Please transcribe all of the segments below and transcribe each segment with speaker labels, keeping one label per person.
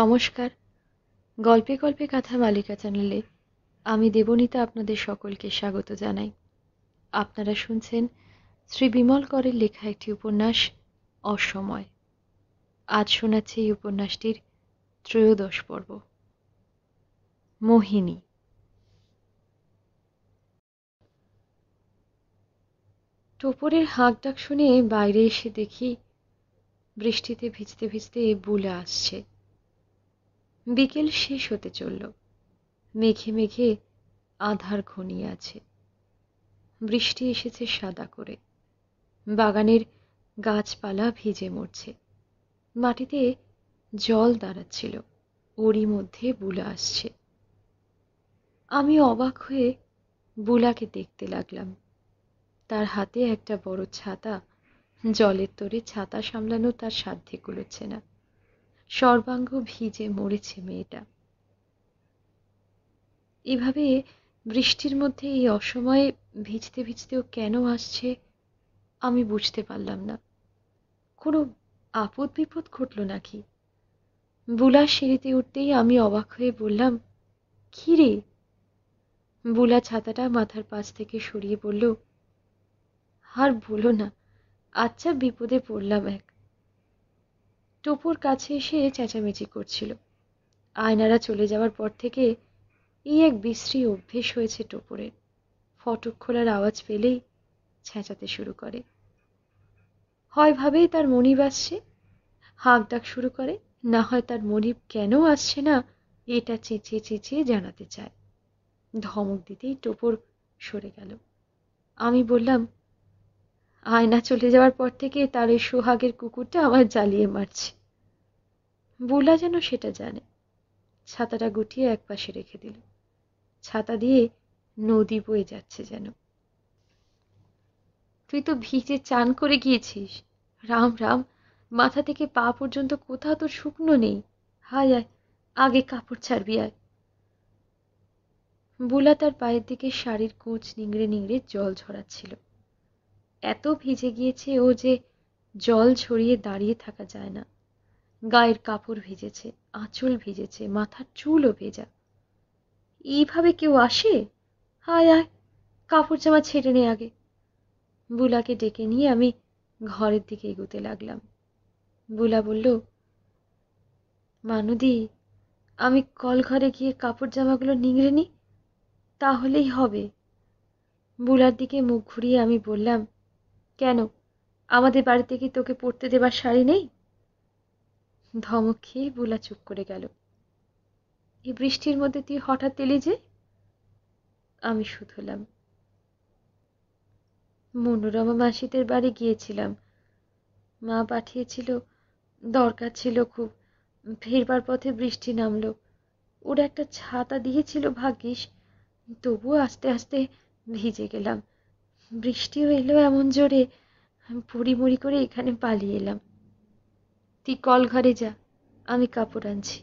Speaker 1: নমস্কার গল্পে গল্পে কথা মালিকা চ্যানেলে আমি দেবনীতা আপনাদের সকলকে স্বাগত জানাই আপনারা শুনছেন শ্রী বিমল করের লেখা একটি উপন্যাস অসময় আজ শোনাচ্ছে এই উপন্যাসটির ত্রয়োদশ পর্ব মোহিনী টোপরের হাঁক ডাক শুনে বাইরে এসে দেখি বৃষ্টিতে ভিজতে ভিজতে বুলে আসছে বিকেল শেষ হতে চলল মেঘে মেঘে আধার ঘনিয়ে আছে বৃষ্টি এসেছে সাদা করে বাগানের গাছপালা ভিজে মরছে মাটিতে জল দাঁড়াচ্ছিল ওরই মধ্যে বুলা আসছে আমি অবাক হয়ে বুলাকে দেখতে লাগলাম তার হাতে একটা বড় ছাতা জলের তরে ছাতা সামলানো তার সাধ্যে কুলোচ্ছে না সর্বাঙ্গ ভিজে মরেছে মেয়েটা এভাবে বৃষ্টির মধ্যে এই অসময়ে ভিজতে ভিজতেও কেন আসছে আমি বুঝতে পারলাম না কোনো আপদ বিপদ ঘটল নাকি বুলা সিঁড়িতে উঠতেই আমি অবাক হয়ে বললাম কী রে বুলা ছাতাটা মাথার পাশ থেকে সরিয়ে বলল আর বলো না আচ্ছা বিপদে পড়লাম এক টপুর কাছে এসে চেঁচামেচি করছিল আয়নারা চলে যাওয়ার পর থেকে এই এক বিশ্রী অভ্যেস হয়েছে টপুরের ফটক খোলার আওয়াজ পেলেই ছেঁচাতে শুরু করে হয় ভাবেই তার মনিব আসছে হাঁক ডাক শুরু করে না হয় তার মনিব কেন আসছে না এটা চেঁচিয়ে চেঁচিয়ে জানাতে চায় ধমক দিতেই টোপর সরে গেল আমি বললাম আয়না চলে যাওয়ার পর থেকে তার এই সোহাগের কুকুরটা আমার জ্বালিয়ে মারছে বুলা যেন সেটা জানে ছাতাটা গুটিয়ে এক পাশে রেখে দিল ছাতা দিয়ে নদী বয়ে যাচ্ছে যেন তুই তো ভিজে চান করে গিয়েছিস রাম রাম মাথা থেকে পা পর্যন্ত কোথাও তো শুকনো নেই হায় আয় আগে কাপড় ছাড়বি আয় বুলা তার পায়ের দিকে শাড়ির কোঁচ নিংড়ে নিংড়ে জল ঝরাচ্ছিল এত ভিজে গিয়েছে ও যে জল ছড়িয়ে দাঁড়িয়ে থাকা যায় না গায়ের কাপড় ভিজেছে আঁচল ভিজেছে মাথার চুলও ভেজা এইভাবে কেউ আসে হায় আয় কাপড় জামা ছেড়ে নে আগে বুলাকে ডেকে নিয়ে আমি ঘরের দিকে এগোতে লাগলাম বুলা বলল মানুদি আমি কল ঘরে গিয়ে কাপড় জামাগুলো নিংড়ে নিই তাহলেই হবে বুলার দিকে মুখ ঘুরিয়ে আমি বললাম কেন আমাদের বাড়িতে কি তোকে পড়তে দেবার শাড়ি নেই ধমক খেয়ে বুলা চুপ করে গেল এই বৃষ্টির মধ্যে তুই হঠাৎ এলি যে আমি শুধলাম মনোরমা মাসিদের বাড়ি গিয়েছিলাম মা পাঠিয়েছিল দরকার ছিল খুব ফেরবার পথে বৃষ্টি নামলো ওর একটা ছাতা দিয়েছিল ভাগ্যিস তবুও আস্তে আস্তে ভিজে গেলাম বৃষ্টি হইল এমন জোরে আমি মুড়ি করে এখানে পালিয়ে এলাম তুই কল ঘরে যা আমি কাপড় আনছি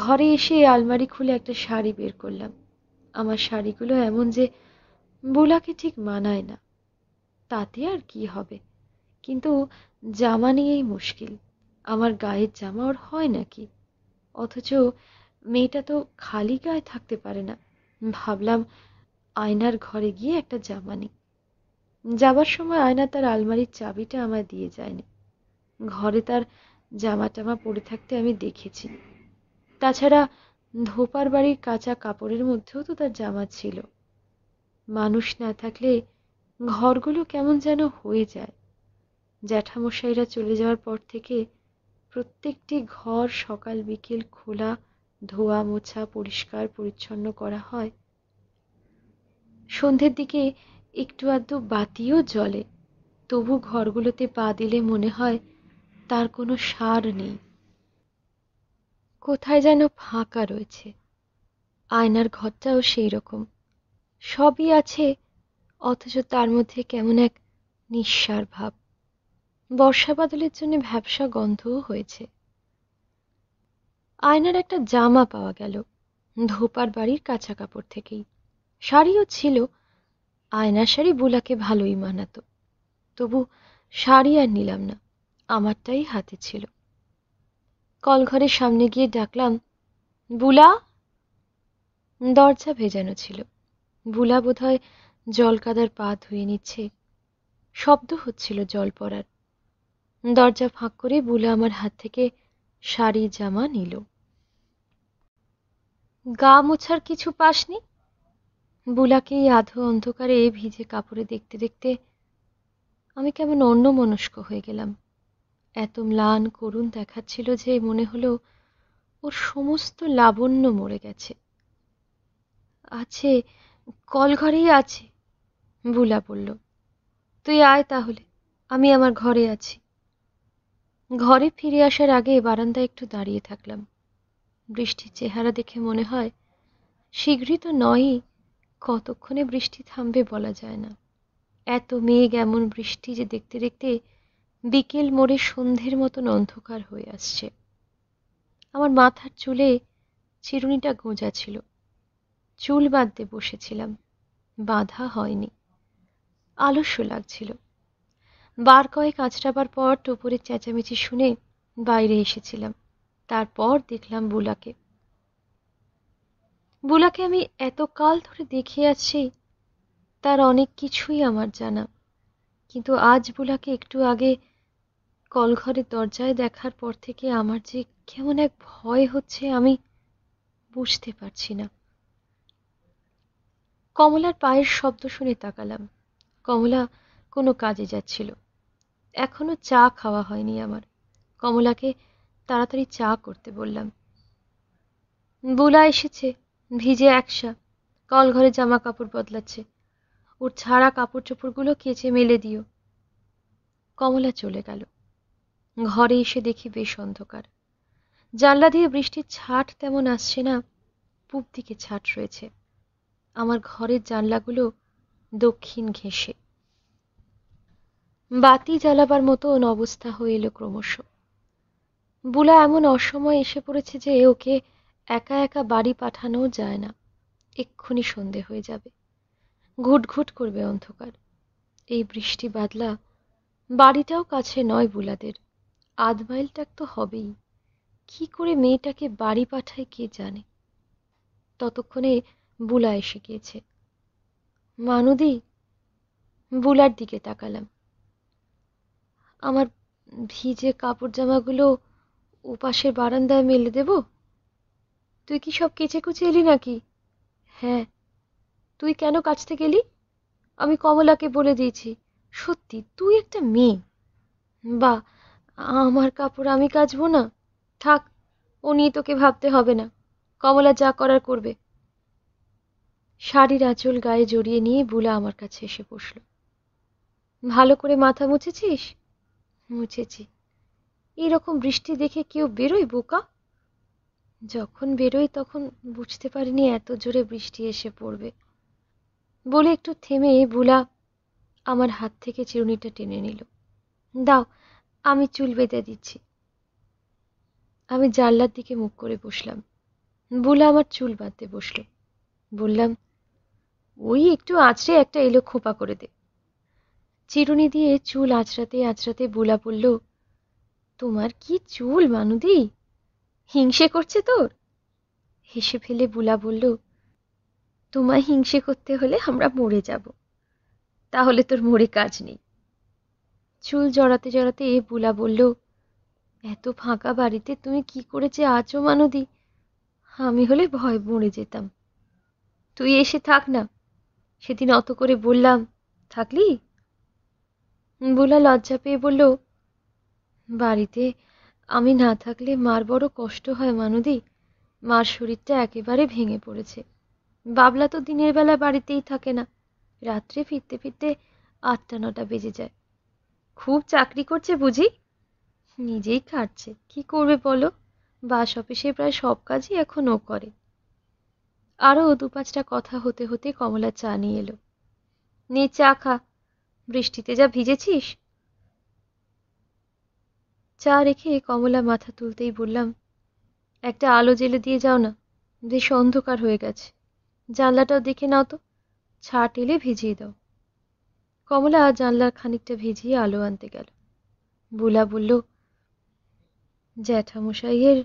Speaker 1: ঘরে এসে আলমারি খুলে একটা শাড়ি বের করলাম আমার শাড়িগুলো এমন যে বোলাকে ঠিক মানায় না তাতে আর কি হবে কিন্তু জামা নিয়েই মুশকিল আমার গায়ের জামা ওর হয় নাকি অথচ মেয়েটা তো খালি গায়ে থাকতে পারে না ভাবলাম আয়নার ঘরে গিয়ে একটা জামা নিই যাবার সময় আয়না তার আলমারির চাবিটা আমায় দিয়ে যায়নি ঘরে তার জামা টামা পরে থাকতে আমি দেখেছি তাছাড়া ধোপার বাড়ির কাঁচা কাপড়ের মধ্যেও তো তার জামা ছিল মানুষ না থাকলে ঘরগুলো কেমন যেন হয়ে যায় জ্যাঠামশাইরা চলে যাওয়ার পর থেকে প্রত্যেকটি ঘর সকাল বিকেল খোলা ধোয়া মোছা পরিষ্কার পরিচ্ছন্ন করা হয় সন্ধ্যের দিকে একটু আধটু বাতিও জ্বলে তবু ঘরগুলোতে পা দিলে মনে হয় তার কোনো সার নেই কোথায় যেন ফাঁকা রয়েছে আয়নার ঘরটাও সেই রকম সবই আছে অথচ তার মধ্যে কেমন এক নিঃসার ভাব বর্ষা বাদলের জন্য ভ্যাবসা গন্ধও হয়েছে আয়নার একটা জামা পাওয়া গেল ধোপার বাড়ির কাঁচা কাপড় থেকেই শাড়িও ছিল আয়না শাড়ি বুলাকে ভালোই মানাতো তবু শাড়ি আর নিলাম না আমারটাই হাতে ছিল কলঘরের সামনে গিয়ে ডাকলাম বুলা দরজা ভেজানো ছিল বুলা বোধহয় জলকাদার পা ধুয়ে নিচ্ছে শব্দ হচ্ছিল জল পড়ার দরজা ফাঁক করে বুলা আমার হাত থেকে শাড়ি জামা নিল গা মোছার কিছু পাসনি বুলাকে এই আধো অন্ধকারে ভিজে কাপড়ে দেখতে দেখতে আমি কেমন অন্য মনস্ক হয়ে গেলাম এত ম্লান করুণ দেখাচ্ছিল যে মনে হলো ওর সমস্ত লাবণ্য মরে গেছে আছে কল ঘরেই আছে বুলা বলল তুই আয় তাহলে আমি আমার ঘরে আছি ঘরে ফিরে আসার আগে বারান্দায় একটু দাঁড়িয়ে থাকলাম বৃষ্টির চেহারা দেখে মনে হয় শীঘ্রই তো নয়ই কতক্ষণে বৃষ্টি থামবে বলা যায় না এত মেঘ এমন বৃষ্টি যে দেখতে দেখতে বিকেল মোড়ে সন্ধ্যের মতন অন্ধকার হয়ে আসছে আমার মাথার চুলে চিরুনিটা গোঁজা ছিল চুল বাঁধতে বসেছিলাম বাঁধা হয়নি আলস্য লাগছিল বার কয়েক আঁচড়াবার পর টোপরের চেঁচামেচি শুনে বাইরে এসেছিলাম তারপর দেখলাম বুলাকে বুলাকে আমি এতকাল ধরে দেখে আছি তার অনেক কিছুই আমার জানা কিন্তু আজ বুলাকে একটু আগে কলঘরের দরজায় দেখার পর থেকে আমার যে কেমন এক ভয় হচ্ছে আমি বুঝতে পারছি না কমলার পায়ের শব্দ শুনে তাকালাম কমলা কোনো কাজে যাচ্ছিল এখনো চা খাওয়া হয়নি আমার কমলাকে তাড়াতাড়ি চা করতে বললাম বুলা এসেছে ভিজে একসা কল ঘরে জামা কাপড় বদলাচ্ছে ওর ছাড়া কাপড় চোপড়গুলো কেচে মেলে দিও কমলা চলে গেল ঘরে এসে দেখি বেশ অন্ধকার জানলা দিয়ে বৃষ্টির ছাট তেমন আসছে না পূব দিকে ছাট রয়েছে আমার ঘরের জানলাগুলো দক্ষিণ ঘেঁষে বাতি জ্বালাবার মতো অবস্থা হয়ে এলো ক্রমশ বুলা এমন অসময় এসে পড়েছে যে ওকে একা একা বাড়ি পাঠানোও যায় না এক্ষুনি সন্ধে হয়ে যাবে ঘুটঘুট করবে অন্ধকার এই বৃষ্টি বাদলা বাড়িটাও কাছে নয় বুলাদের আধ মাইলটাক তো হবেই কি করে মেয়েটাকে বাড়ি পাঠায় কে জানে ততক্ষণে বুলা এসে গিয়েছে মানুদি বুলার দিকে তাকালাম আমার ভিজে কাপড় জামাগুলো উপাসের বারান্দায় মেলে দেবো তুই কি সব কেচেকুচে এলি নাকি হ্যাঁ তুই কেন কাছ থেকে এলি আমি কমলাকে বলে দিয়েছি সত্যি তুই একটা মেয়ে বা আমার কাপড় আমি কাচবো না থাক ও নিয়ে তোকে ভাবতে হবে না কমলা যা করার করবে শাড়ির আঁচল গায়ে জড়িয়ে নিয়ে বুলা আমার কাছে এসে বসল ভালো করে মাথা মুছেছিস মুছেছি এরকম বৃষ্টি দেখে কেউ বেরোয় বোকা যখন বেরোই তখন বুঝতে পারিনি এত জোরে বৃষ্টি এসে পড়বে বলে একটু থেমে বুলা আমার হাত থেকে চিরুনিটা টেনে নিল দাও আমি চুল বেঁধে দিচ্ছি আমি জানলার দিকে মুখ করে বসলাম বুলা আমার চুল বাঁধতে বসল বললাম ওই একটু আঁচড়ে একটা এলো খোপা করে দে চিরুনি দিয়ে চুল আঁচড়াতে আঁচড়াতে বুলা বলল তোমার কি চুল মানুদি হিংসে করছে তোর হেসে ফেলে বুলা বলল তোমায় হিংসে করতে হলে আমরা মরে যাব তাহলে তোর মরে কাজ নেই চুল জড়াতে জড়াতে এ বুলা বলল এত ফাঁকা বাড়িতে তুমি কি যে আচো মানদি আমি হলে ভয় মরে যেতাম তুই এসে থাক না সেদিন অত করে বললাম থাকলি বুলা লজ্জা পেয়ে বলল বাড়িতে আমি না থাকলে মার বড় কষ্ট হয় মানুদি মার শরীরটা একেবারে ভেঙে পড়েছে বাবলা তো দিনের বেলা বাড়িতেই থাকে না রাত্রে ফিরতে ফিরতে আটটা নটা বেজে যায় খুব চাকরি করছে বুঝি নিজেই খাটছে কি করবে বলো বাস অফিসে প্রায় সব কাজই এখন ও করে আরও দু পাঁচটা কথা হতে হতে কমলা চা নিয়ে এলো নে চা খা বৃষ্টিতে যা ভিজেছিস চা রেখে কমলা মাথা তুলতেই বললাম একটা আলো জেলে দিয়ে যাও না দেশ অন্ধকার হয়ে গেছে জানলাটাও দেখে নাও তো ছা টেলে ভিজিয়ে দাও কমলা জানলার খানিকটা ভিজিয়ে আলো আনতে গেল বুলা বলল জ্যাঠামশাইয়ের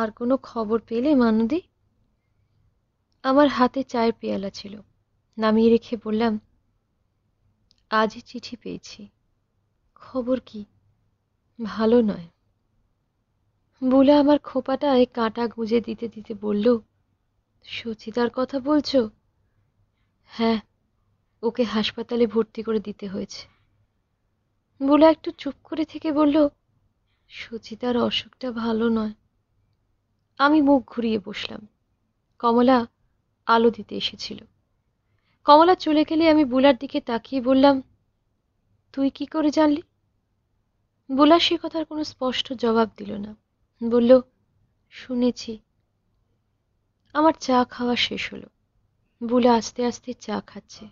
Speaker 1: আর কোনো খবর পেলে মানুদি আমার হাতে চায়ের পেয়ালা ছিল নামিয়ে রেখে বললাম আজ চিঠি পেয়েছি খবর কি ভালো নয় বলে আমার খোপাটায় কাঁটা গুঁজে দিতে দিতে বলল সচিতার কথা বলছো হ্যাঁ ওকে হাসপাতালে ভর্তি করে দিতে হয়েছে বলে একটু চুপ করে থেকে বলল সচিতার অসুখটা ভালো নয় আমি মুখ ঘুরিয়ে বসলাম কমলা আলো দিতে এসেছিল কমলা চলে গেলে আমি বুলার দিকে তাকিয়ে বললাম তুই কি করে জানলি বোলা সে কথার কোনো স্পষ্ট জবাব দিল না বলল শুনেছি আমার চা খাওয়া শেষ হলো বুলা আস্তে আস্তে চা খাচ্ছে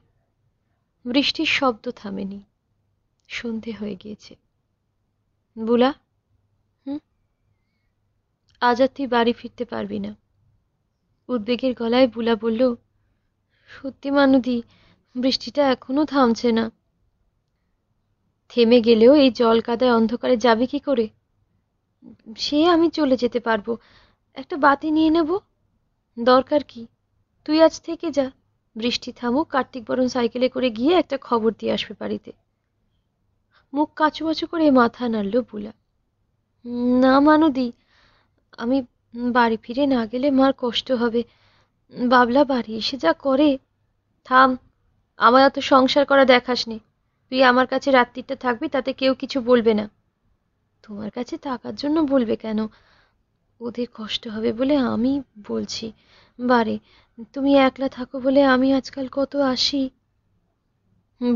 Speaker 1: বৃষ্টির শব্দ থামেনি সন্ধে হয়ে গিয়েছে বুলা হুম আজ আর তুই বাড়ি ফিরতে পারবি না উদ্বেগের গলায় বুলা বলল সত্যি মানুদি বৃষ্টিটা এখনো থামছে না থেমে গেলেও এই জল কাদায় অন্ধকারে যাবে কি করে সে আমি চলে যেতে পারবো একটা বাতি নিয়ে নেব দরকার কি তুই আজ থেকে যা বৃষ্টি থামুক কার্তিক বরণ সাইকেলে করে গিয়ে একটা খবর দিয়ে আসবে বাড়িতে মুখ কাঁচুমাচু করে মাথা নাড়ল বুলা না মানদি আমি বাড়ি ফিরে না গেলে মার কষ্ট হবে বাবলা বাড়ি এসে যা করে থাম আমার এত সংসার করা দেখাসনি তুই আমার কাছে রাত্রিটা থাকবি তাতে কেউ কিছু বলবে না তোমার কাছে থাকার জন্য বলবে কেন ওদের কষ্ট হবে বলে আমি বলছি বারে তুমি একলা থাকো বলে আমি আজকাল কত আসি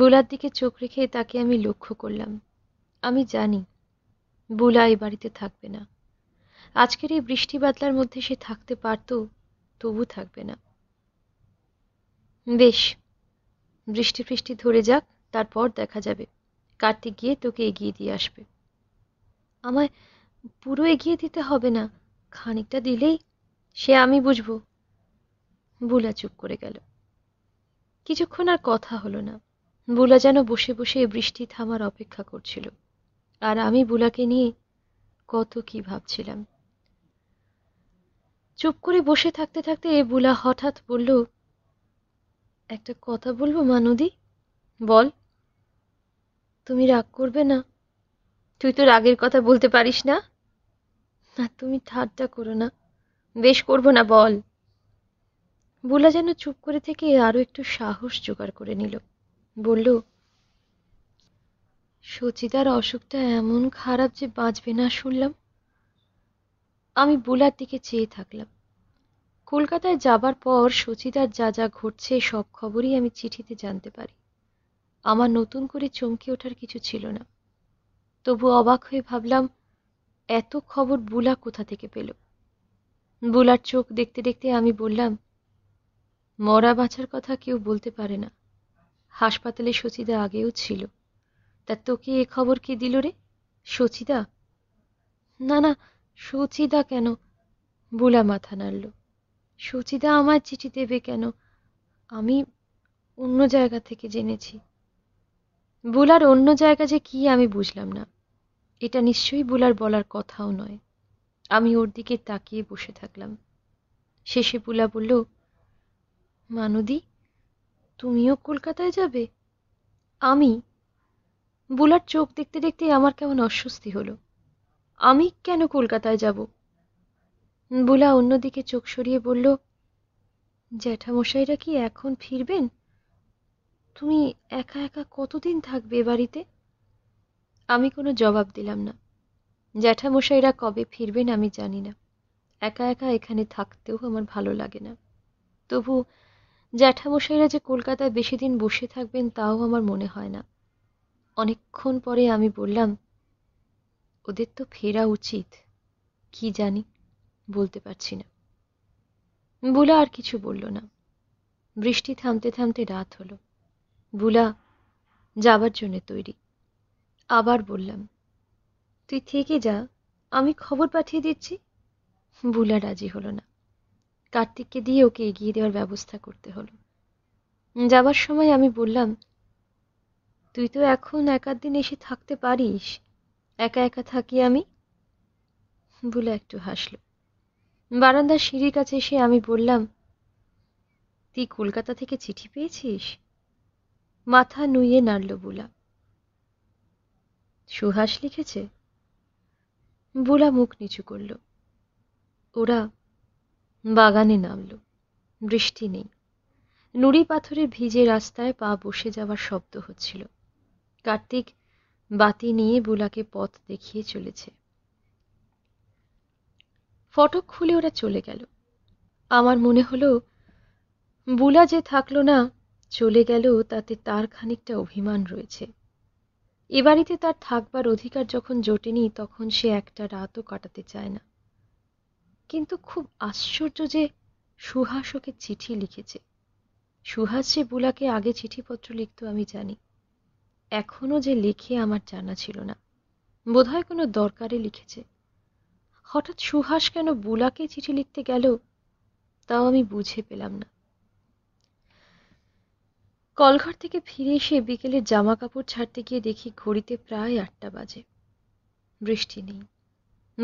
Speaker 1: বুলার দিকে চোখ রেখে তাকে আমি লক্ষ্য করলাম আমি জানি বুলা এই বাড়িতে থাকবে না আজকের এই বৃষ্টি বাদলার মধ্যে সে থাকতে পারত তবু থাকবে না বেশ বৃষ্টি ফৃষ্টি ধরে যাক তারপর দেখা যাবে কাটতে গিয়ে তোকে এগিয়ে দিয়ে আসবে আমায় পুরো এগিয়ে দিতে হবে না খানিকটা দিলেই সে আমি বুঝব বুলা চুপ করে গেল কিছুক্ষণ আর কথা হলো না বুলা যেন বসে বসে বৃষ্টি থামার অপেক্ষা করছিল আর আমি বুলাকে নিয়ে কত কি ভাবছিলাম চুপ করে বসে থাকতে থাকতে এ বুলা হঠাৎ বলল একটা কথা বলবো মানুদি বল তুমি রাগ করবে না তুই তো রাগের কথা বলতে পারিস না না তুমি ঠাট্টা করো না বেশ করবো না বল বোলা যেন চুপ করে থেকে আরও একটু সাহস জোগাড় করে নিল বলল সচিদার অসুখটা এমন খারাপ যে বাঁচবে না শুনলাম আমি বোলার দিকে চেয়ে থাকলাম কলকাতায় যাবার পর সচিদার যা যা ঘটছে সব খবরই আমি চিঠিতে জানতে পারি আমার নতুন করে চমকে ওঠার কিছু ছিল না তবু অবাক হয়ে ভাবলাম এত খবর বুলা কোথা থেকে পেল বুলার চোখ দেখতে দেখতে আমি বললাম মরা বাঁচার কথা কেউ বলতে পারে না হাসপাতালে সচিদা আগেও ছিল তা তোকে এ খবর কে দিল রে সচিদা না না সচিদা কেন বুলা মাথা নাড়ল সচিদা আমার চিঠি দেবে কেন আমি অন্য জায়গা থেকে জেনেছি বুলার অন্য জায়গা যে কি আমি বুঝলাম না এটা নিশ্চয়ই বুলার বলার কথাও নয় আমি ওর দিকে তাকিয়ে বসে থাকলাম শেষে বুলা বলল মানুদি তুমিও কলকাতায় যাবে আমি বুলার চোখ দেখতে দেখতে আমার কেমন অস্বস্তি হলো আমি কেন কলকাতায় যাব বুলা অন্যদিকে চোখ সরিয়ে বলল জ্যাঠামশাইরা কি এখন ফিরবেন তুমি একা একা কতদিন থাকবে বাড়িতে আমি কোনো জবাব দিলাম না জ্যাঠামশাইরা কবে ফিরবেন আমি জানি না একা একা এখানে থাকতেও আমার ভালো লাগে না তবু জ্যাঠামশাইরা যে কলকাতায় বেশি দিন বসে থাকবেন তাও আমার মনে হয় না অনেকক্ষণ পরে আমি বললাম ওদের তো ফেরা উচিত কি জানি বলতে পারছি না বুলা আর কিছু বলল না বৃষ্টি থামতে থামতে রাত হলো বুলা যাবার জন্যে তৈরি আবার বললাম তুই থেকে যা আমি খবর পাঠিয়ে দিচ্ছি বুলা রাজি হলো না কার্তিককে দিয়ে ওকে এগিয়ে দেওয়ার ব্যবস্থা করতে হলো যাবার সময় আমি বললাম তুই তো এখন একাধ দিন এসে থাকতে পারিস একা একা থাকি আমি বুলে একটু হাসল বারান্দার সিঁড়ির কাছে এসে আমি বললাম তুই কলকাতা থেকে চিঠি পেয়েছিস মাথা নুয়ে নাড়ল বুলা সুহাস লিখেছে বুলা মুখ নিচু করল ওরা বাগানে নামল বৃষ্টি নেই নুড়ি পাথরে ভিজে রাস্তায় পা বসে যাওয়ার শব্দ হচ্ছিল কার্তিক বাতি নিয়ে বুলাকে পথ দেখিয়ে চলেছে ফটক খুলে ওরা চলে গেল আমার মনে হল বুলা যে থাকলো না চলে গেলেও তাতে তার খানিকটা অভিমান রয়েছে এ বাড়িতে তার থাকবার অধিকার যখন জোটেনি তখন সে একটা রাতও কাটাতে চায় না কিন্তু খুব আশ্চর্য যে সুহাস ওকে চিঠি লিখেছে সুহাস সে বুলাকে আগে চিঠিপত্র লিখত আমি জানি এখনও যে লিখে আমার জানা ছিল না বোধহয় কোনো দরকারে লিখেছে হঠাৎ সুহাস কেন বুলাকে চিঠি লিখতে গেল তাও আমি বুঝে পেলাম না কলঘর থেকে ফিরে এসে বিকেলে জামা কাপড় ছাড়তে গিয়ে দেখি ঘড়িতে প্রায় আটটা বাজে বৃষ্টি নেই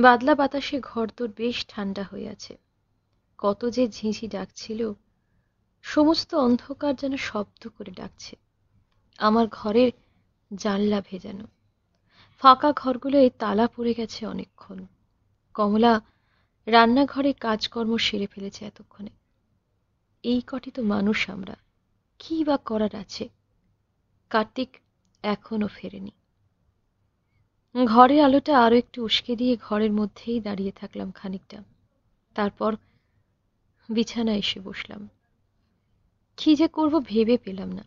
Speaker 1: বাদলা বাতাসে ঘর তোর বেশ ঠান্ডা হয়ে আছে কত যে ঝিঁঝি ডাকছিল সমস্ত অন্ধকার যেন শব্দ করে ডাকছে আমার ঘরের জানলা ভেজানো ফাঁকা ঘরগুলোয় তালা পড়ে গেছে অনেকক্ষণ কমলা রান্নাঘরে কাজকর্ম সেরে ফেলেছে এতক্ষণে এই কটি তো মানুষ আমরা কি বা করার আছে কার্তিক এখনও ফেরেনি ঘরের আলোটা আরও একটু উস্কে দিয়ে ঘরের মধ্যেই দাঁড়িয়ে থাকলাম খানিকটা তারপর বিছানায় এসে বসলাম কি যে করব ভেবে পেলাম না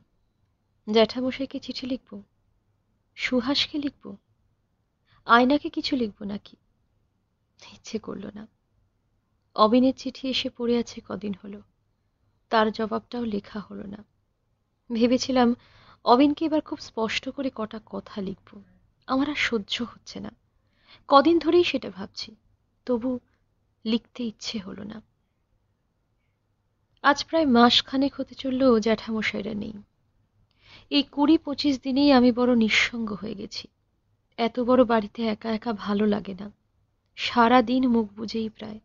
Speaker 1: জ্যাঠামশাইকে চিঠি লিখব সুহাসকে লিখব আয়নাকে কিছু লিখব নাকি ইচ্ছে করল না অবিনের চিঠি এসে পড়ে আছে কদিন হলো তার জবাবটাও লেখা হলো না ভেবেছিলাম অবিনকে এবার খুব স্পষ্ট করে কটা কথা লিখব আমার আর সহ্য হচ্ছে না কদিন ধরেই সেটা ভাবছি তবু লিখতে ইচ্ছে হলো না আজ প্রায় মাসখানেক হতে চলল জ্যাঠামশাইরা নেই এই কুড়ি পঁচিশ দিনেই আমি বড় নিঃসঙ্গ হয়ে গেছি এত বড় বাড়িতে একা একা ভালো লাগে না সারা দিন মুখ বুঝেই প্রায়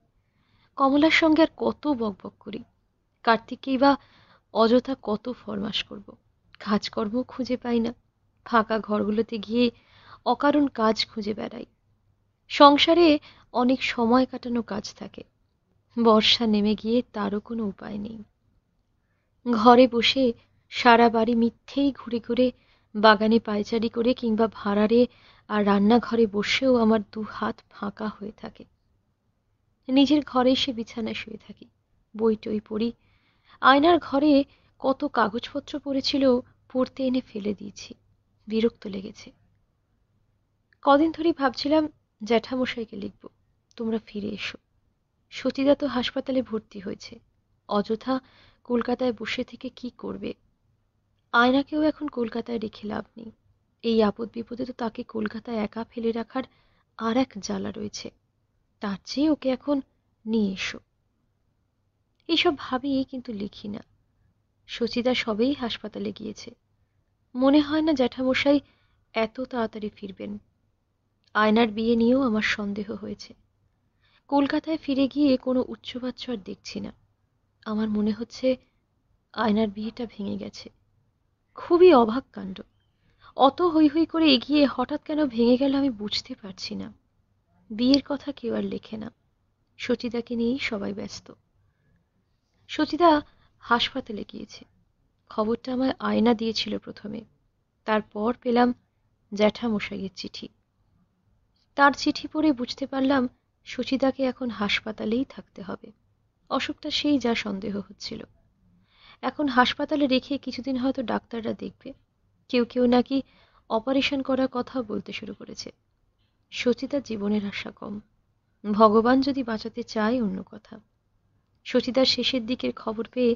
Speaker 1: কমলার সঙ্গে আর কত বকবক করি কার্তিককেই বা অযথা কত ফরমাস করব কাজকর্ম খুঁজে পাই না ফাঁকা ঘরগুলোতে গিয়ে অকারণ কাজ খুঁজে বেড়াই সংসারে অনেক সময় কাটানো কাজ থাকে বর্ষা নেমে গিয়ে তারও কোনো উপায় নেই ঘরে বসে সারা বাড়ি মিথ্যেই ঘুরে ঘুরে বাগানে পায়চারি করে কিংবা ভাড়ারে আর রান্নাঘরে বসেও আমার দু হাত ফাঁকা হয়ে থাকে নিজের ঘরে এসে বিছানায় শুয়ে থাকি বই টই পড়ি আয়নার ঘরে কত কাগজপত্র পড়েছিল পড়তে এনে ফেলে দিয়েছি বিরক্ত লেগেছে কদিন ধরেই ভাবছিলাম জ্যাঠামশাইকে লিখব তোমরা ফিরে এসো সতীদা তো হাসপাতালে ভর্তি হয়েছে অযথা কলকাতায় বসে থেকে কি করবে আয়নাকেও এখন কলকাতায় রেখে লাভ নেই এই আপদ বিপদে তো তাকে কলকাতায় একা ফেলে রাখার আর এক জ্বালা রয়েছে তার চেয়ে ওকে এখন নিয়ে এসো এইসব ভাবি কিন্তু লিখি না সচিদা সবেই হাসপাতালে গিয়েছে মনে হয় না জ্যাঠামশাই এত তাড়াতাড়ি ফিরবেন আয়নার বিয়ে নিয়েও আমার সন্দেহ হয়েছে কলকাতায় ফিরে গিয়ে কোনো উচ্চবাচ্য আর দেখছি না আমার মনে হচ্ছে আয়নার বিয়েটা ভেঙে গেছে খুবই অবাক কাণ্ড অত হৈ হৈ করে এগিয়ে হঠাৎ কেন ভেঙে গেল আমি বুঝতে পারছি না বিয়ের কথা কেউ আর লেখে না সচিদাকে নিয়েই সবাই ব্যস্ত সতীদা হাসপাতালে গিয়েছে খবরটা আমার আয়না দিয়েছিল প্রথমে তারপর পেলাম জ্যাঠামশাইয়ের চিঠি তার চিঠি পড়ে বুঝতে পারলাম সচিদাকে এখন হাসপাতালেই থাকতে হবে অসুখটা সেই যা সন্দেহ হচ্ছিল এখন হাসপাতালে রেখে কিছুদিন হয়তো ডাক্তাররা দেখবে কেউ কেউ নাকি অপারেশন করার কথা বলতে শুরু করেছে সচিতার জীবনের আশা কম ভগবান যদি বাঁচাতে চায় অন্য কথা শশীদার শেষের দিকের খবর পেয়ে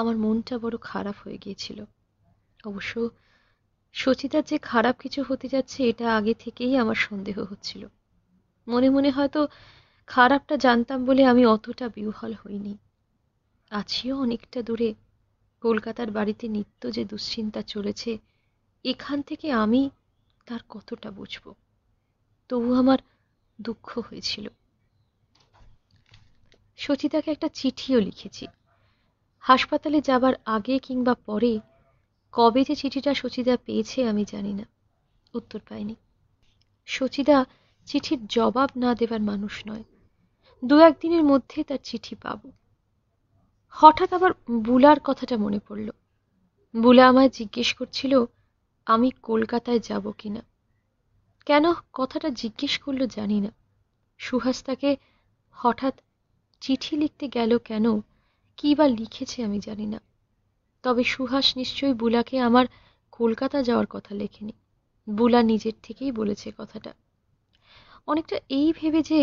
Speaker 1: আমার মনটা বড় খারাপ হয়ে গিয়েছিল অবশ্য সচিতার যে খারাপ কিছু হতে যাচ্ছে এটা আগে থেকেই আমার সন্দেহ হচ্ছিল মনে মনে হয়তো খারাপটা জানতাম বলে আমি অতটা বিহ্বল হইনি আছিও অনেকটা দূরে কলকাতার বাড়িতে নিত্য যে দুশ্চিন্তা চলেছে এখান থেকে আমি তার কতটা বুঝব তবু আমার দুঃখ হয়েছিল সচিতাকে একটা চিঠিও লিখেছি হাসপাতালে যাবার আগে কিংবা পরে কবে যে চিঠিটা সচিদা পেয়েছে আমি জানি না উত্তর পাইনি সচিদা চিঠির জবাব না দেবার মানুষ নয় দু একদিনের মধ্যে তার চিঠি পাব হঠাৎ আবার বুলার কথাটা মনে পড়ল বুলা আমায় জিজ্ঞেস করছিল আমি কলকাতায় যাব কিনা কেন কথাটা জিজ্ঞেস করলো জানি না সুহাস তাকে হঠাৎ চিঠি লিখতে গেল কেন কি বা লিখেছে আমি জানি না তবে সুহাস নিশ্চয়ই বুলাকে আমার কলকাতা যাওয়ার কথা লেখেনি বুলা নিজের থেকেই বলেছে কথাটা অনেকটা এই ভেবে যে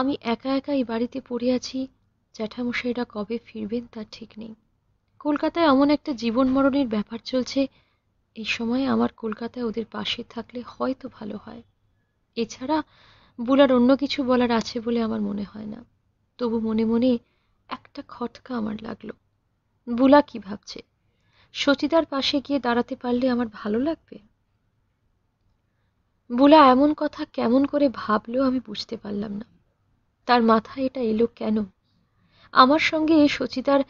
Speaker 1: আমি একা একা এই বাড়িতে পড়ে আছি জ্যাঠামশাইরা কবে ফিরবেন তার ঠিক নেই কলকাতায় এমন একটা জীবন মরণের ব্যাপার চলছে এই সময় আমার কলকাতায় ওদের পাশে থাকলে হয়তো ভালো হয় এছাড়া বুলার অন্য কিছু বলার আছে বলে আমার মনে হয় না তবু মনে মনে একটা খটকা আমার লাগলো বুলা কি ভাবছে সচিদার পাশে গিয়ে দাঁড়াতে পারলে আমার ভালো লাগবে বুলা এমন কথা কেমন করে ভাবলেও আমি বুঝতে পারলাম না তার মাথায় এটা এলো কেন আমার সঙ্গে সচিতার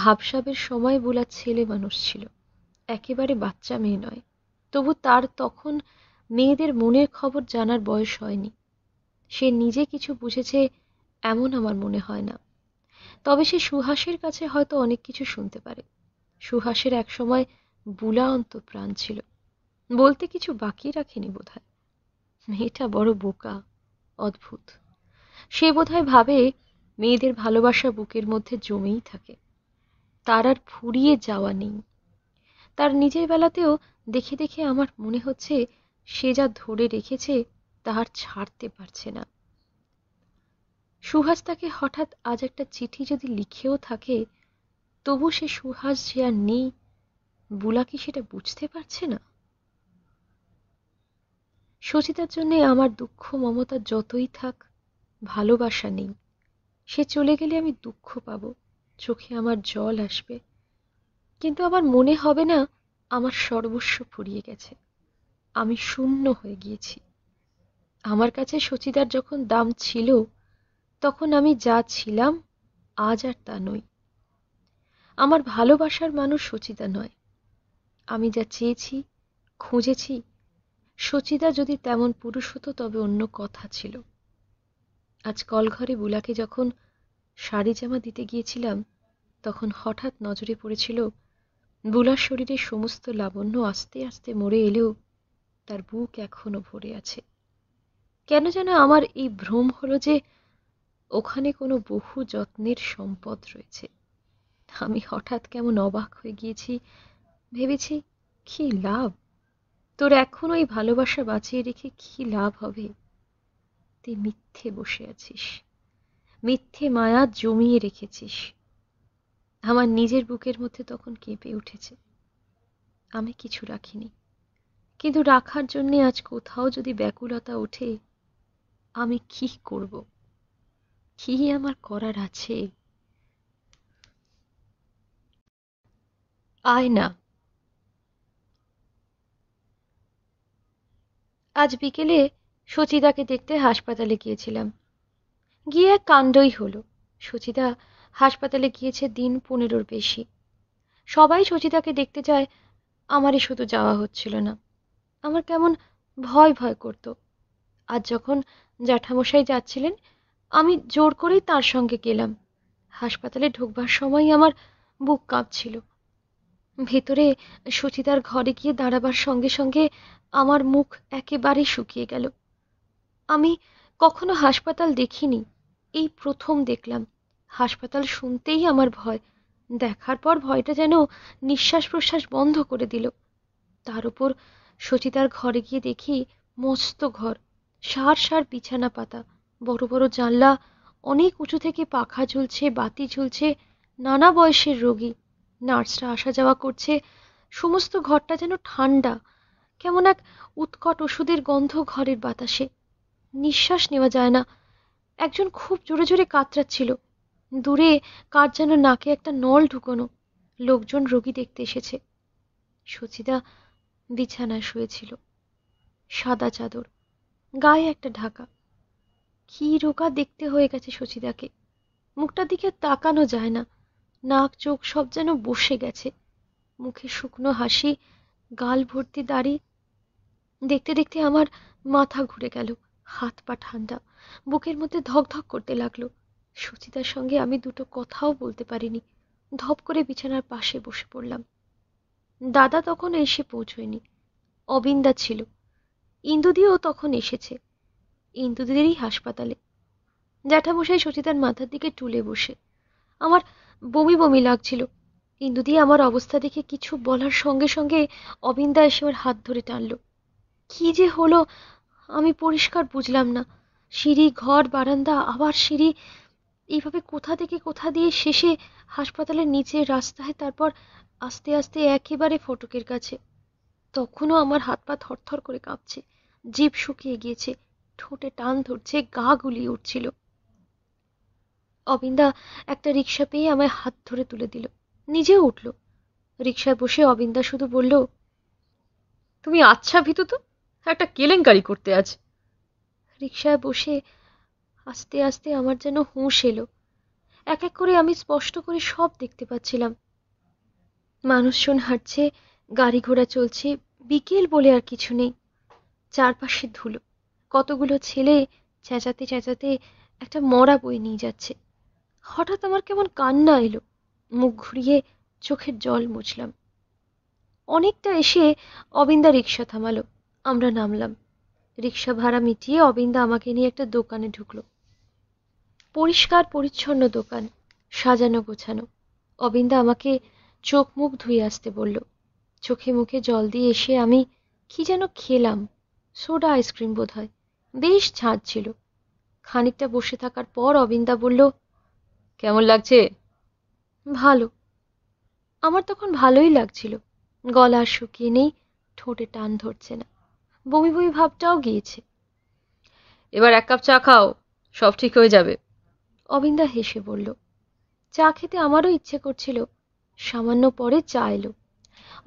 Speaker 1: ভাবসাবের সময় বুলা ছেলে মানুষ ছিল একেবারে বাচ্চা মেয়ে নয় তবু তার তখন মেয়েদের মনের খবর জানার বয়স হয়নি সে নিজে কিছু বুঝেছে এমন আমার মনে হয় না তবে সে সুহাসের কাছে হয়তো অনেক কিছু শুনতে পারে সুহাসের একসময় বুলান্ত প্রাণ ছিল বলতে কিছু বাকি রাখেনি বোধ হয় মেয়েটা বড় বোকা অদ্ভুত সে বোধহয় ভাবে মেয়েদের ভালোবাসা বুকের মধ্যে জমেই থাকে তার আর ফুরিয়ে যাওয়া নেই তার নিজের বেলাতেও দেখে দেখে আমার মনে হচ্ছে সে যা ধরে রেখেছে তাহার ছাড়তে পারছে না সুহাস তাকে হঠাৎ আজ একটা চিঠি যদি লিখেও থাকে তবু সে সুহাস যে আর নেই বুলা কি সেটা বুঝতে পারছে না সচিতার জন্যে আমার দুঃখ মমতা যতই থাক ভালোবাসা নেই সে চলে গেলে আমি দুঃখ পাব চোখে আমার জল আসবে কিন্তু আমার মনে হবে না আমার সর্বস্ব ফুরিয়ে গেছে আমি শূন্য হয়ে গিয়েছি আমার কাছে সচিদার যখন দাম ছিল তখন আমি যা ছিলাম আজ আর তা নই আমার ভালোবাসার মানুষ সচিতা নয় আমি যা চেয়েছি খুঁজেছি সচিতা যদি তেমন পুরুষ হতো তবে অন্য কথা ছিল আজ কলঘরে বুলাকে যখন শাড়ি জামা দিতে গিয়েছিলাম তখন হঠাৎ নজরে পড়েছিল বুলার শরীরে সমস্ত লাবণ্য আস্তে আস্তে মরে এলেও তার বুক এখনো ভরে আছে কেন যেন আমার এই ভ্রম হলো যে ওখানে কোনো বহু যত্নের সম্পদ রয়েছে আমি হঠাৎ কেমন অবাক হয়ে গিয়েছি ভেবেছি কি লাভ তোর এখন ওই ভালোবাসা বাঁচিয়ে রেখে কি লাভ হবে তুই মিথ্যে বসে আছিস মিথ্যে মায়া জমিয়ে রেখেছিস আমার নিজের বুকের মধ্যে তখন কেঁপে উঠেছে আমি কিছু রাখিনি কিন্তু রাখার জন্যে আজ কোথাও যদি ব্যাকুলতা ওঠে আমি কি করবো কি আমার করার আছে আয়না আজ বিকেলে সচিদাকে দেখতে হাসপাতালে গিয়েছিলাম গিয়ে কাণ্ডই হলো সচিদা হাসপাতালে গিয়েছে দিন পনেরোর বেশি সবাই সচিদাকে দেখতে যায় আমারই শুধু যাওয়া হচ্ছিল না আমার কেমন ভয় ভয় করত আজ যখন জ্যাঠামশাই যাচ্ছিলেন আমি জোর করেই তার সঙ্গে গেলাম হাসপাতালে ঢুকবার সময় আমার বুক কাঁপছিল ভেতরে সুচিতার ঘরে গিয়ে দাঁড়াবার সঙ্গে সঙ্গে আমার মুখ একেবারে শুকিয়ে গেল আমি কখনো হাসপাতাল দেখিনি এই প্রথম দেখলাম হাসপাতাল শুনতেই আমার ভয় দেখার পর ভয়টা যেন নিঃশ্বাস প্রশ্বাস বন্ধ করে দিল তার উপর সচিতার ঘরে গিয়ে দেখি মস্ত ঘর সার সার বিছানা পাতা বড় বড় জানলা অনেক উঁচু থেকে পাখা ঝুলছে বাতি ঝুলছে নানা বয়সের রোগী নার্সরা আসা যাওয়া করছে সমস্ত ঘরটা যেন ঠান্ডা কেমন এক উৎকট ওষুধের গন্ধ ঘরের বাতাসে নিঃশ্বাস নেওয়া যায় না একজন খুব জোরে জোরে কাতরাচ্ছিল দূরে কার যেন নাকে একটা নল ঢুকোনো লোকজন রোগী দেখতে এসেছে সচিদা বিছানায় শুয়েছিল সাদা চাদর গায়ে একটা ঢাকা কি রোগা দেখতে হয়ে গেছে সচিদাকে মুখটার দিকে তাকানো যায় না নাক চোখ সব যেন বসে গেছে মুখে শুকনো হাসি গাল ভর্তি দাড়ি দেখতে দেখতে আমার মাথা ঘুরে গেল হাত পা ঠান্ডা বুকের মধ্যে ধকধক করতে লাগলো সুচিতার সঙ্গে আমি দুটো কথাও বলতে পারিনি ধপ করে বিছানার পাশে বসে পড়লাম দাদা তখন এসে পৌঁছয়নি অবিন্দা ছিল ইন্দুদিও তখন এসেছে ইন্দুদেরই হাসপাতালে জ্যাঠা বসে সচিতার মাথার দিকে টুলে বসে আমার বমি বমি লাগছিল ইন্দুদি আমার অবস্থা দেখে কিছু বলার সঙ্গে সঙ্গে অবিন্দা এসে ওর হাত ধরে টানল কি যে হলো আমি পরিষ্কার বুঝলাম না সিঁড়ি ঘর বারান্দা আবার সিঁড়ি এইভাবে কোথা থেকে কোথা দিয়ে শেষে হাসপাতালের নিচে রাস্তায় তারপর আস্তে আস্তে একেবারে ফটকের কাছে তখনও আমার হাত পা থরথর করে কাঁপছে জিভ শুকিয়ে গিয়েছে ঠোঁটে টান ধরছে গা গুলিয়ে উঠছিল অবিন্দা একটা রিক্সা পেয়ে আমায় হাত ধরে তুলে দিল নিজে উঠল রিক্সায় বসে অবিন্দা শুধু বলল তুমি আচ্ছা ভিতু তো একটা কেলেঙ্কারি করতে আজ রিক্সায় বসে আস্তে আস্তে আমার যেন হুঁশ এলো এক এক করে আমি স্পষ্ট করে সব দেখতে পাচ্ছিলাম মানুষজন হাঁটছে গাড়ি ঘোড়া চলছে বিকেল বলে আর কিছু নেই চারপাশে ধুলো কতগুলো ছেলে চেঁচাতে চেঁচাতে একটা মরা বই নিয়ে যাচ্ছে হঠাৎ আমার কেমন কান্না এলো মুখ ঘুরিয়ে চোখের জল মুছলাম অনেকটা এসে অবিন্দা রিক্সা থামালো আমরা নামলাম রিক্সা ভাড়া মিটিয়ে অবিন্দা আমাকে নিয়ে একটা দোকানে ঢুকলো পরিষ্কার পরিচ্ছন্ন দোকান সাজানো গোছানো অবিন্দা আমাকে চোখ মুখ ধুয়ে আসতে বলল চোখে মুখে জল দিয়ে এসে আমি কি যেন খেলাম সোডা আইসক্রিম বোধ হয় বেশ ঝাঁজ ছিল খানিকটা বসে থাকার পর অবিন্দা বলল কেমন লাগছে ভালো আমার তখন ভালোই লাগছিল গলা শুকিয়ে নেই ঠোঁটে টান ধরছে না বমি বমি ভাবটাও গিয়েছে এবার এক কাপ চা খাও সব ঠিক হয়ে যাবে অবিন্দা হেসে বলল চা খেতে আমারও ইচ্ছে করছিল সামান্য পরে চা এলো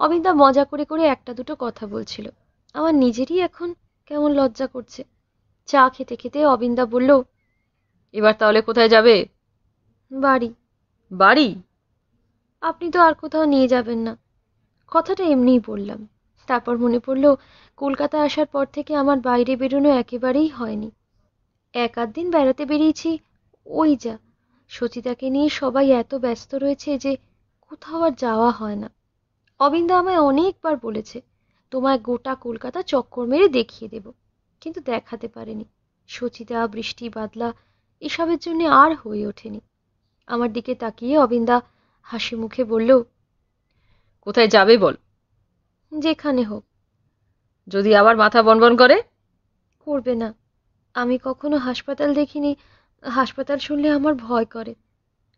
Speaker 1: অবিন্দা মজা করে করে একটা দুটো কথা বলছিল আমার নিজেরই এখন কেমন লজ্জা করছে চা খেতে খেতে অবিন্দা বলল এবার তাহলে কোথায় যাবে বাড়ি বাড়ি আপনি তো আর কোথাও নিয়ে যাবেন না কথাটা এমনিই বললাম তারপর মনে পড়ল কলকাতা আসার পর থেকে আমার বাইরে বেরোনো একেবারেই হয়নি এক আধ দিন বেড়াতে বেরিয়েছি ওই যা সচিতাকে নিয়ে সবাই এত ব্যস্ত রয়েছে যে কোথাও আর যাওয়া হয় না অবিন্দা আমায় অনেকবার বলেছে তোমায় গোটা কলকাতা চক্কর মেরে দেখিয়ে দেবো কিন্তু দেখাতে পারেনি সচিতা বৃষ্টি বাদলা এসবের জন্য আর হয়ে ওঠেনি আমার দিকে তাকিয়ে অবিন্দা হাসি মুখে বলল কোথায় যাবে বল যেখানে হোক যদি আবার মাথা বনবন করে করবে না আমি কখনো হাসপাতাল দেখিনি হাসপাতাল শুনলে আমার ভয় করে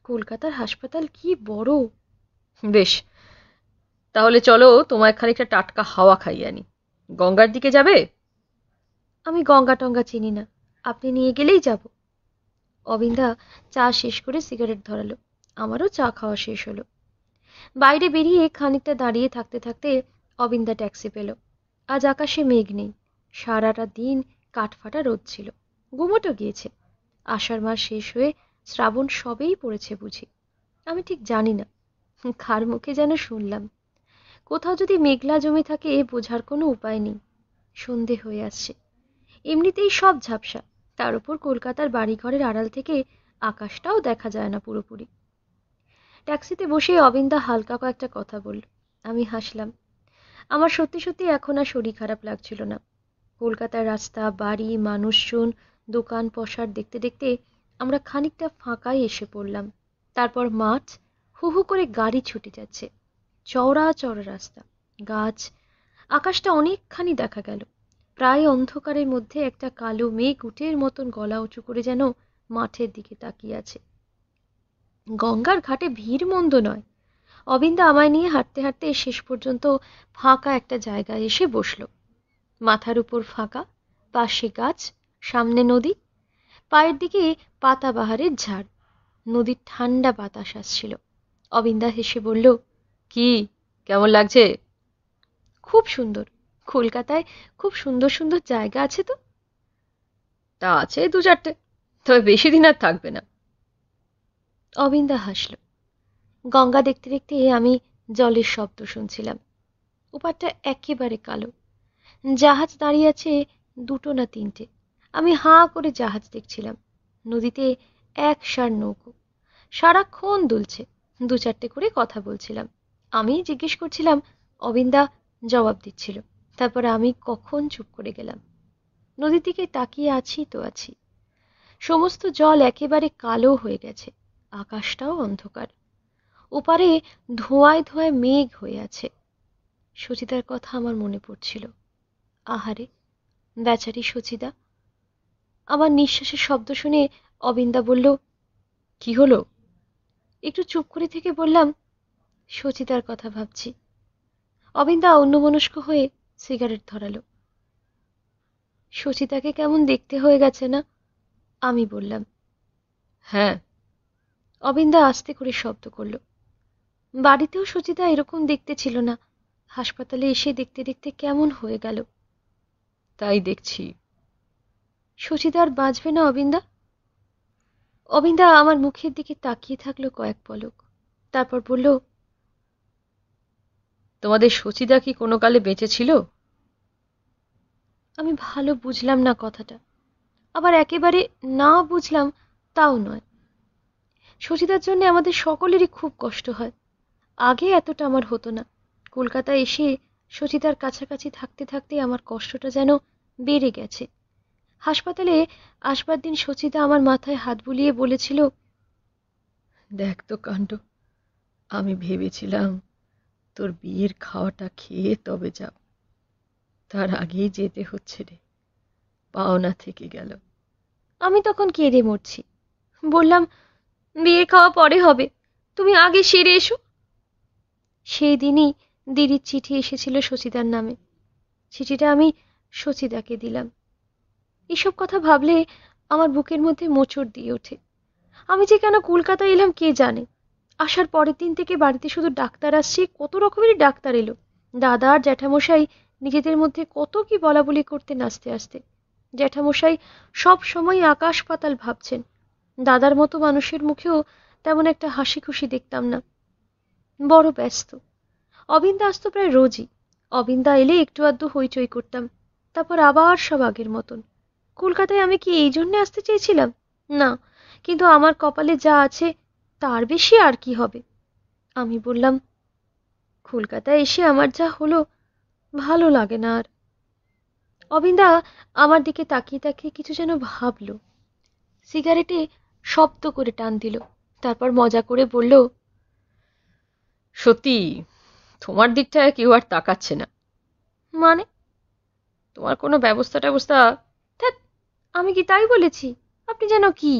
Speaker 1: কলকাতার হাসপাতাল কি বড় বেশ তাহলে চলো তোমায় খানিকটা টাটকা হাওয়া খাইয়ে আনি গঙ্গার দিকে যাবে আমি গঙ্গা টঙ্গা চিনি না আপনি নিয়ে গেলেই যাব অবিন্দা চা শেষ করে সিগারেট ধরালো আমারও চা খাওয়া শেষ হলো বাইরে বেরিয়ে খানিকটা দাঁড়িয়ে থাকতে থাকতে অবিন্দা ট্যাক্সি পেল আজ আকাশে মেঘ নেই সারাটা দিন কাঠফাটা রোদ ছিল গুমোটো গিয়েছে আষাঢ় মাস শেষ হয়ে শ্রাবণ সবেই পড়েছে বুঝি আমি ঠিক জানি না খার মুখে যেন শুনলাম কোথাও যদি মেঘলা জমে থাকে এ বোঝার কোনো উপায় নেই সন্ধে হয়ে আসছে এমনিতেই সব ঝাপসা তার উপর কলকাতার বাড়িঘরের আড়াল থেকে আকাশটাও দেখা যায় না পুরোপুরি ট্যাক্সিতে বসে অবিন্দা হালকা কয়েকটা কথা বলল আমি হাসলাম আমার সত্যি সত্যি এখন আর শরীর খারাপ লাগছিল না কলকাতার রাস্তা বাড়ি মানুষজন দোকান পশার দেখতে দেখতে আমরা খানিকটা ফাঁকায় এসে পড়লাম তারপর মাঠ হু হু করে গাড়ি ছুটে যাচ্ছে চওড়া চওড়া রাস্তা গাছ আকাশটা অনেকখানি দেখা গেল প্রায় অন্ধকারের মধ্যে একটা কালো মেঘ উঠের মতন গলা উঁচু করে যেন মাঠের দিকে তাকিয়ে আছে গঙ্গার ঘাটে ভিড় মন্দ নয় অবিন্দা আমায় নিয়ে হাঁটতে হাঁটতে শেষ পর্যন্ত ফাঁকা একটা জায়গায় এসে বসল মাথার উপর ফাঁকা পাশে গাছ সামনে নদী পায়ের দিকে পাতাবাহারের ঝাড় নদীর ঠান্ডা বাতাস আসছিল অবিন্দা হেসে বলল কি কেমন লাগছে খুব সুন্দর কলকাতায় খুব সুন্দর সুন্দর জায়গা আছে তো তা আছে দু চারটে তবে বেশি দিন আর থাকবে না অবিন্দা হাসল গঙ্গা দেখতে দেখতে আমি জলের শব্দ শুনছিলাম ওপারটা একেবারে কালো জাহাজ দাঁড়িয়ে আছে দুটো না তিনটে আমি হাঁ করে জাহাজ দেখছিলাম নদীতে এক সার নৌকো সারাক্ষণ দুলছে দু চারটে করে কথা বলছিলাম আমি জিজ্ঞেস করছিলাম অবিন্দা জবাব দিচ্ছিল তারপর আমি কখন চুপ করে গেলাম নদীর দিকে তাকিয়ে আছি তো আছি সমস্ত জল একেবারে কালো হয়ে গেছে আকাশটাও অন্ধকার ওপারে ধোঁয়ায় ধোঁয়ায় মেঘ হয়ে আছে সচিতার কথা আমার মনে পড়ছিল আহারে বেচারি সচিদা আমার নিঃশ্বাসের শব্দ শুনে অবিন্দা বলল কি হলো একটু চুপ করে থেকে বললাম সচিতার কথা ভাবছি অবিন্দা অন্যমনস্ক হয়ে সিগারেট ধরালো সচিতাকে কেমন দেখতে হয়ে গেছে না আমি বললাম হ্যাঁ অবিন্দা আস্তে করে শব্দ করল বাড়িতেও সচিতা এরকম দেখতে ছিল না হাসপাতালে এসে দেখতে দেখতে কেমন হয়ে গেল
Speaker 2: তাই দেখছি
Speaker 1: সচিতা আর বাঁচবে না অবিন্দা অবিন্দা আমার মুখের দিকে তাকিয়ে থাকলো কয়েক পলক তারপর বলল তোমাদের সচিদা কি কোনো কালে বেঁচে ছিল আমি ভালো বুঝলাম না কথাটা আবার একেবারে না বুঝলাম তাও নয় সচিদার জন্য আমাদের সকলেরই খুব কষ্ট হয় আগে এতটা আমার হতো না কলকাতা এসে সচিতার কাছাকাছি থাকতে থাকতে আমার কষ্টটা যেন বেড়ে গেছে হাসপাতালে আসবার দিন সচিতা আমার মাথায় হাত বুলিয়ে বলেছিল
Speaker 2: দেখ তো কাণ্ড আমি ভেবেছিলাম তোর বিয়ের খাওয়াটা খেয়ে তবে যাব তার আগেই যেতে হচ্ছে রে পাওনা থেকে গেল
Speaker 1: আমি তখন কেঁদে মরছি বললাম বিয়ে খাওয়া পরে হবে তুমি আগে সেরে এসো সেই দিনই দিদির চিঠি এসেছিল শচিদার নামে চিঠিটা আমি শচিদাকে দিলাম এসব কথা ভাবলে আমার বুকের মধ্যে মোচড় দিয়ে ওঠে আমি যে কেন কলকাতা এলাম কে জানে আসার পরের দিন থেকে বাড়িতে শুধু ডাক্তার আসছে কত রকমেরই ডাক্তার এলো দাদা আর জ্যাঠামশাই নিজেদের মধ্যে কত কি বলি করতেন আস্তে আস্তে জ্যাঠামশাই সব সময় আকাশ পাতাল ভাবছেন দাদার মতো মানুষের মুখেও তেমন একটা হাসি খুশি দেখতাম না বড় ব্যস্ত অবিন্দা আসতো প্রায় রোজই অবিন্দা এলে একটু আধটু হইচই করতাম তারপর আবার সব আগের মতন কলকাতায় আমি কি এই জন্যে আসতে চেয়েছিলাম না কিন্তু আমার কপালে যা আছে তার বেশি আর কি হবে আমি বললাম কলকাতা এসে আমার যা হলো ভালো লাগে না আর অবিন্দা আমার দিকে তাকিয়ে তাকিয়ে কিছু যেন ভাবল সিগারেটে শব্দ করে টান দিল তারপর মজা করে বলল সত্যি তোমার দিকটায় কেউ আর তাকাচ্ছে না মানে তোমার কোনো ব্যবস্থা ট্যাবস্থা আমি কি তাই বলেছি আপনি যেন কি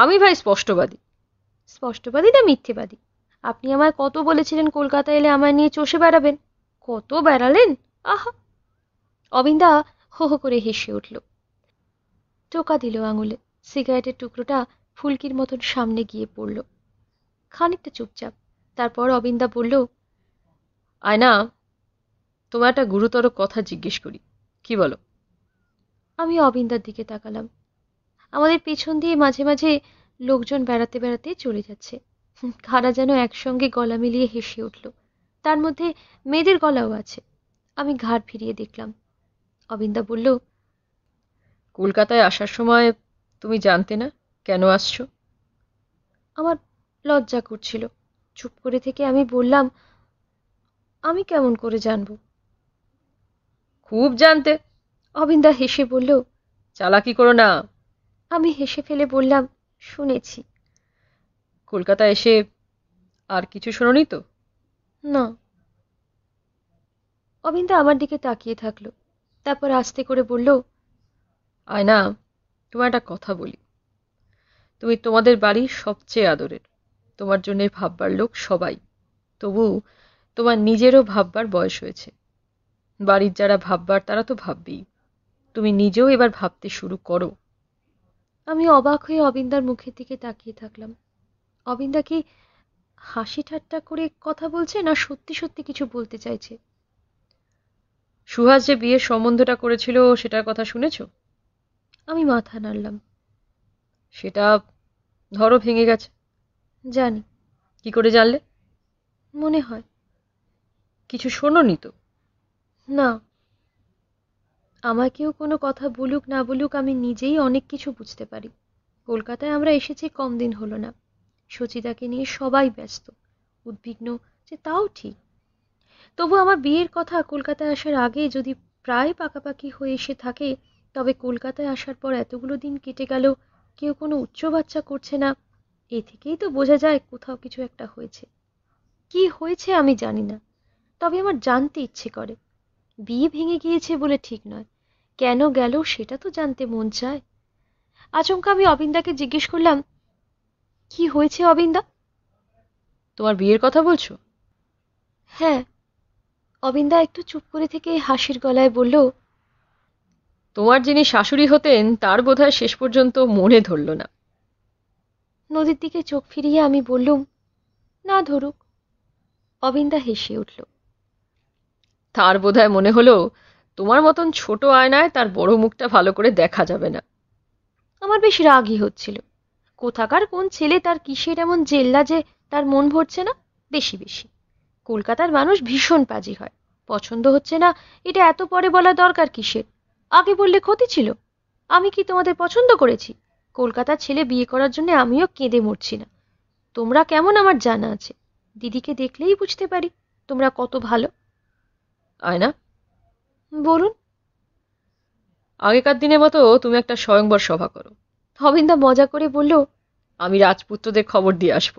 Speaker 1: আমি ভাই স্পষ্টবাদী স্পষ্টবাদী না মিথ্যেবাদী আপনি আমায় কত বলেছিলেন কলকাতা এলে আমায় নিয়ে চষে বেড়াবেন কত বেড়ালেন আহা অবিন্দা হো হো করে হেসে উঠল টোকা দিল আঙুলে সিগারেটের টুকরোটা ফুলকির মতন সামনে গিয়ে পড়ল খানিকটা চুপচাপ তারপর অবিন্দা বলল আয়না তোমার একটা গুরুতর কথা জিজ্ঞেস করি কি বলো আমি অবিন্দার দিকে তাকালাম আমাদের পেছন দিয়ে মাঝে মাঝে লোকজন বেড়াতে বেড়াতে চলে যাচ্ছে খাড়া যেন একসঙ্গে গলা মিলিয়ে হেসে উঠল তার মধ্যে মেয়েদের গলাও আছে আমি ঘাড় ফিরিয়ে দেখলাম অবিন্দা বলল কলকাতায় আসার সময় তুমি জানতে না কেন আসছো আমার লজ্জা করছিল চুপ করে থেকে আমি বললাম আমি কেমন করে জানব খুব জানতে অবিন্দা হেসে বলল চালাকি করো না আমি হেসে ফেলে বললাম শুনেছি কলকাতা এসে আর কিছু শোনি তো না অবিন্দা আমার দিকে তাকিয়ে থাকলো তারপর আস্তে করে বলল আয়না
Speaker 2: তোমার একটা কথা বলি তুমি তোমাদের বাড়ির সবচেয়ে আদরের তোমার জন্যে ভাববার লোক সবাই তবু তোমার নিজেরও ভাববার বয়স হয়েছে বাড়ির যারা ভাববার তারা তো ভাববেই তুমি নিজেও এবার ভাবতে শুরু করো
Speaker 1: আমি অবাক হয়ে অবিন্দার মুখের দিকে তাকিয়ে থাকলাম অবিন্দা কি হাসি ঠাট্টা করে কথা বলছে না সত্যি সত্যি কিছু বলতে চাইছে সুহাস যে বিয়ের সম্বন্ধটা করেছিল সেটার কথা শুনেছ আমি মাথা নাড়লাম সেটা ধরো ভেঙে গেছে জানি কি করে জানলে মনে হয় কিছু শোনো নি তো না আমাকেও কোনো কথা বলুক না বলুক আমি নিজেই অনেক কিছু বুঝতে পারি কলকাতায় আমরা এসেছি কম দিন হলো না সচিতাকে নিয়ে সবাই ব্যস্ত উদ্বিগ্ন যে তাও ঠিক তবু আমার বিয়ের কথা কলকাতায় আসার আগে যদি প্রায় পাকাপাকি হয়ে এসে থাকে তবে কলকাতায় আসার পর এতগুলো দিন কেটে গেল কেউ কোনো উচ্চ বাচ্চা করছে না এ থেকেই তো বোঝা যায় কোথাও কিছু একটা হয়েছে কি হয়েছে আমি জানি না তবে আমার জানতে ইচ্ছে করে বিয়ে ভেঙে গিয়েছে বলে ঠিক নয় কেন গেল সেটা তো জানতে মন চায় আচমকা আমি অবিন্দাকে জিজ্ঞেস করলাম কি হয়েছে অবিন্দা তোমার বিয়ের কথা বলছো হ্যাঁ অবিন্দা একটু চুপ করে থেকে হাসির গলায় বলল তোমার যিনি শাশুড়ি হতেন তার বোধহয় শেষ পর্যন্ত মনে ধরল না নদীর দিকে চোখ ফিরিয়ে আমি বললুম না ধরুক অবিন্দা হেসে উঠল তার বোধহয় মনে হলো তোমার মতন ছোট
Speaker 2: আয়নায় তার বড় মুখটা ভালো করে দেখা যাবে না
Speaker 1: আমার বেশ রাগই হচ্ছিল কোথাকার কোন ছেলে তার কিসের এমন জেল্লা যে তার মন ভরছে না বেশি বেশি কলকাতার মানুষ ভীষণ পাজি হয় পছন্দ হচ্ছে না এটা এত পরে বলা দরকার কিসের আগে বললে ক্ষতি ছিল আমি কি তোমাদের পছন্দ করেছি কলকাতার ছেলে বিয়ে করার জন্য আমিও কেঁদে মরছি না তোমরা কেমন আমার জানা আছে দিদিকে দেখলেই বুঝতে পারি তোমরা কত ভালো আয়না বলুন আগেকার দিনের মতো তুমি একটা স্বয়ংবর সভা করো হবিন্দা মজা করে বলল
Speaker 2: আমি রাজপুত্রদের খবর দিয়ে আসব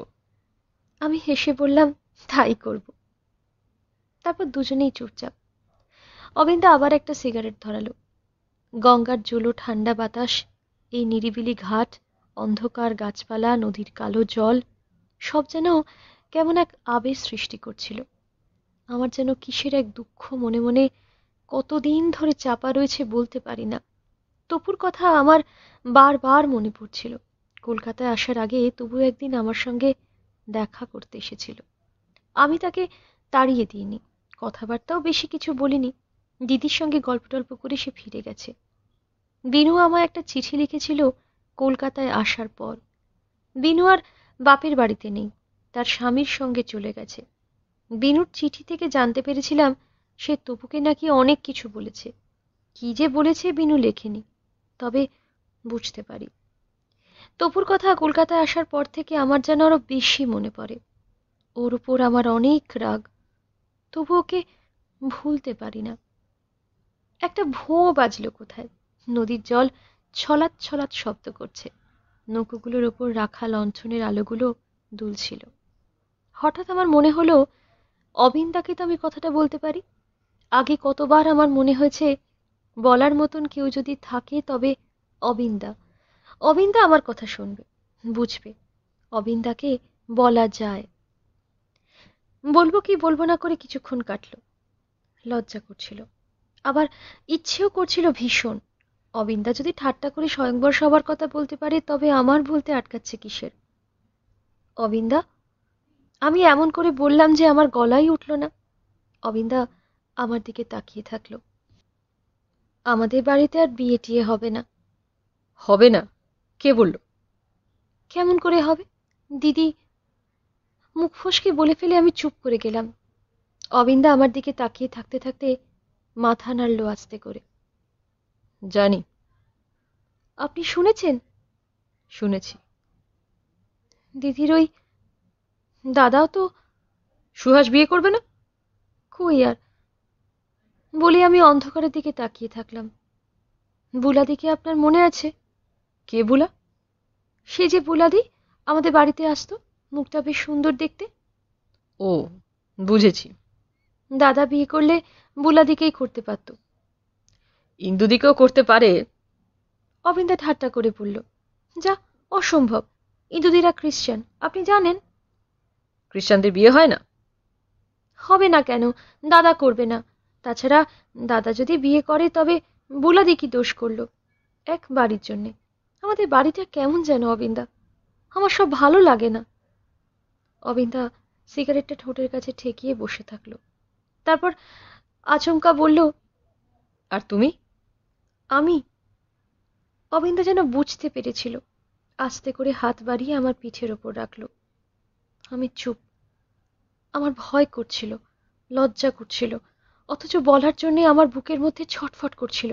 Speaker 1: আমি হেসে বললাম তাই করব তারপর দুজনেই চুপচাপ অবিন্দা আবার একটা সিগারেট ধরালো গঙ্গার জলো ঠান্ডা বাতাস এই নিরিবিলি ঘাট অন্ধকার গাছপালা নদীর কালো জল সব যেন কেমন এক আবেশ সৃষ্টি করছিল আমার যেন কিসের এক দুঃখ মনে মনে কতদিন ধরে চাপা রয়েছে বলতে পারি না তপুর কথা আমার বারবার মনে পড়ছিল কলকাতায় আসার আগে তবু একদিন আমার সঙ্গে দেখা করতে এসেছিল আমি তাকে তাড়িয়ে দিইনি কথাবার্তাও বেশি কিছু বলিনি দিদির সঙ্গে গল্প টল্প করে সে ফিরে গেছে বিনু আমায় একটা চিঠি লিখেছিল কলকাতায় আসার পর বিনু আর বাপের বাড়িতে নেই তার স্বামীর সঙ্গে চলে গেছে বিনুর চিঠি থেকে জানতে পেরেছিলাম সে তপুকে নাকি অনেক কিছু বলেছে কি যে বলেছে বিনু লেখেনি তবে বুঝতে পারি তপুর কথা কলকাতায় আসার পর থেকে আমার যেন আরো বেশি মনে পড়ে ওর উপর আমার অনেক রাগ তবু ওকে ভুলতে পারি না একটা ভোঁ বাজলো কোথায় নদীর জল ছলাৎ ছলাৎ শব্দ করছে নৌকোগুলোর ওপর রাখা লঞ্ছনের আলোগুলো দুলছিল হঠাৎ আমার মনে হলো অবিন্দাকে তো আমি কথাটা বলতে পারি আগে কতবার আমার মনে হয়েছে বলার মতন কেউ যদি থাকে তবে অবিন্দা অবিন্দা আমার কথা শুনবে বুঝবে অবিন্দাকে বলা যায় বলবো কি বলবো না করে কিছুক্ষণ কাটল লজ্জা করছিল আবার ইচ্ছেও করছিল ভীষণ অবিন্দা যদি ঠাট্টা করে স্বয়ংবর সবার কথা বলতে পারে তবে আমার বলতে আটকাচ্ছে কিসের অবিন্দা আমি এমন করে বললাম যে আমার গলাই উঠল না অবিন্দা আমার দিকে তাকিয়ে থাকল আমাদের বাড়িতে আর বিয়ে টিয়ে হবে না হবে না কে বলল কেমন করে হবে দিদি মুখ ফসকে বলে ফেলে আমি চুপ করে গেলাম অবিন্দা আমার দিকে তাকিয়ে থাকতে থাকতে মাথা নাড়ল আস্তে করে জানি আপনি শুনেছেন শুনেছি দিদির ওই দাদাও তো সুহাস বিয়ে করবে না কই আর বলি আমি অন্ধকারের দিকে তাকিয়ে থাকলাম কি আপনার মনে আছে কে বুলা সে যে বুলাদি আমাদের বাড়িতে আসতো মুখটা বেশ সুন্দর দেখতে
Speaker 2: ও বুঝেছি
Speaker 1: দাদা বিয়ে করলে বুলাদিকেই করতে পারত ইন্দুদিকেও করতে পারে অবিন্দা ঠাট্টা করে পড়ল যা অসম্ভব ইন্দুদিরা খ্রিশ্চান আপনি জানেন খ্রিস্টানদের বিয়ে হয় না হবে না কেন দাদা করবে না তাছাড়া দাদা যদি বিয়ে করে তবে বোলা দেখি দোষ করল এক বাড়ির জন্যে আমাদের বাড়িটা কেমন যেন অবিন্দা আমার সব ভালো লাগে না অবিন্দা সিগারেটটা ঠোঁটের কাছে ঠেকিয়ে বসে থাকলো তারপর আচমকা বলল আর তুমি আমি অবিন্দা যেন বুঝতে পেরেছিল আস্তে করে হাত বাড়িয়ে আমার পিঠের ওপর রাখলো আমি চুপ আমার ভয় করছিল লজ্জা করছিল অথচ বলার জন্যে আমার বুকের মধ্যে ছটফট করছিল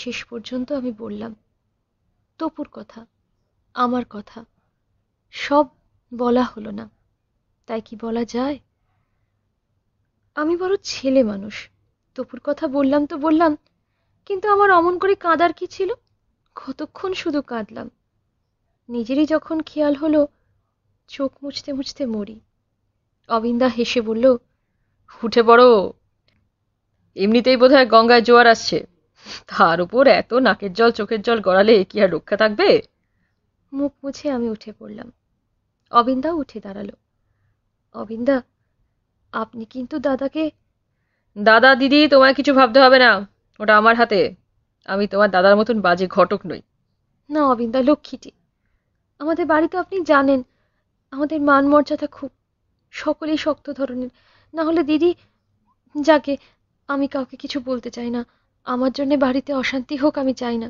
Speaker 1: শেষ পর্যন্ত আমি বললাম তপুর কথা আমার কথা সব বলা হলো না তাই কি বলা যায় আমি বড় ছেলে মানুষ তপুর কথা বললাম তো বললাম কিন্তু আমার অমন করে কাঁদার কি ছিল কতক্ষণ শুধু কাঁদলাম নিজেরই যখন খেয়াল হলো চোখ মুছতে মুছতে মরি অবিন্দা হেসে বলল উঠে বড় এমনিতেই বোধ হয় গঙ্গায় জোয়ার আসছে
Speaker 2: তার উপর এত নাকের জল চোখের জল গড়ালে কি আর রক্ষা থাকবে
Speaker 1: মুখ মুছে আমি উঠে পড়লাম অবিন্দাও উঠে দাঁড়ালো অবিন্দা আপনি কিন্তু দাদাকে দাদা দিদি তোমায় কিছু ভাবতে হবে না ওটা আমার হাতে
Speaker 2: আমি তোমার দাদার মতন বাজে ঘটক নই
Speaker 1: না অবিন্দা লক্ষ্মীটি আমাদের বাড়িতে আপনি জানেন আমাদের মান মর্যাদা খুব সকলেই শক্ত ধরনের না হলে দিদি যাকে আমি কাউকে কিছু বলতে চাই না আমার জন্য বাড়িতে অশান্তি হোক আমি চাই না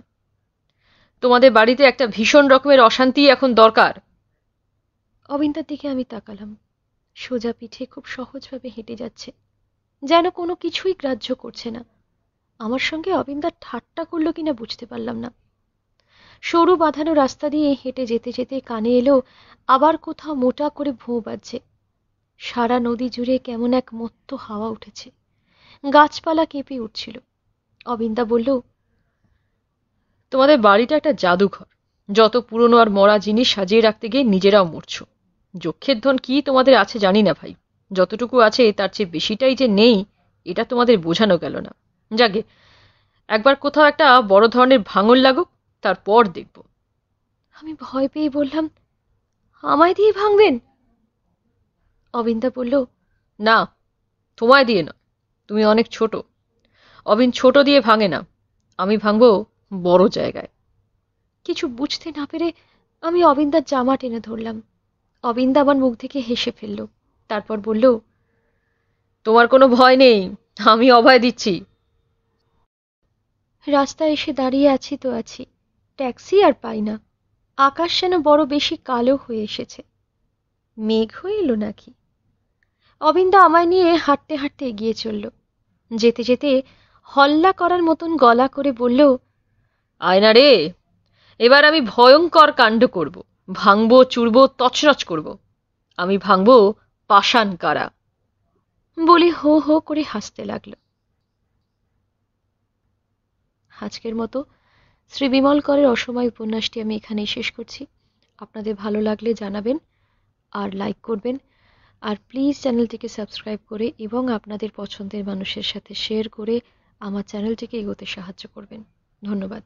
Speaker 1: তোমাদের বাড়িতে একটা ভীষণ রকমের অশান্তি এখন দরকার অবিন্তার দিকে আমি তাকালাম সোজা পিঠে খুব সহজভাবে হেঁটে যাচ্ছে যেন কোনো কিছুই গ্রাহ্য করছে না আমার সঙ্গে অবিন্দার ঠাট্টা করলো কিনা বুঝতে পারলাম না সরু বাঁধানো রাস্তা দিয়ে হেঁটে যেতে যেতে কানে এলো আবার কোথাও মোটা করে ভোঁ বাজছে সারা নদী জুড়ে কেমন এক মত্ত হাওয়া উঠেছে গাছপালা কেঁপে উঠছিল অবিন্দা বলল
Speaker 2: তোমাদের বাড়িটা একটা জাদুঘর
Speaker 1: যত পুরনো আর মরা জিনিস
Speaker 2: সাজিয়ে রাখতে গিয়ে নিজেরাও মরছ যক্ষের ধন কি তোমাদের আছে জানি না ভাই যতটুকু আছে তার চেয়ে বেশিটাই যে নেই এটা তোমাদের বোঝানো গেল না যাকে একবার কোথাও একটা বড় ধরনের ভাঙন লাগুক তারপর দেখব
Speaker 1: আমি ভয় পেয়ে বললাম আমায় দিয়ে ভাঙবেন অবিন্দা বলল না
Speaker 2: তোমায় দিয়ে না তুমি অনেক ছোট অবিন ছোট দিয়ে ভাঙে না আমি ভাঙবো বড় জায়গায়
Speaker 1: কিছু বুঝতে না পেরে আমি অবিন্দার জামা টেনে ধরলাম অবিন্দা আমার মুখ থেকে হেসে ফেলল তারপর বলল
Speaker 2: তোমার কোনো ভয়
Speaker 1: নেই আমি অভয় দিচ্ছি রাস্তায় এসে দাঁড়িয়ে আছি তো আছি ট্যাক্সি আর পাই না আকাশ যেন বড় বেশি কালো হয়ে এসেছে মেঘ হয়ে এলো নাকি অবিন্দা আমায় নিয়ে হাঁটতে হাঁটতে এগিয়ে চলল যেতে যেতে হল্লা করার মতন গলা করে বলল আয়না রে এবার আমি ভয়ঙ্কর কাণ্ড করব
Speaker 2: ভাঙবো চুরব তছরচ করব আমি ভাঙব পাষাণ কারা
Speaker 1: বলে হো হো করে হাসতে লাগল আজকের মতো শ্রী বিমল করের অসময় উপন্যাসটি আমি এখানেই শেষ করছি আপনাদের ভালো লাগলে জানাবেন আর লাইক করবেন আর প্লিজ চ্যানেলটিকে সাবস্ক্রাইব করে এবং আপনাদের পছন্দের মানুষের সাথে শেয়ার করে আমার চ্যানেলটিকে এগোতে সাহায্য করবেন ধন্যবাদ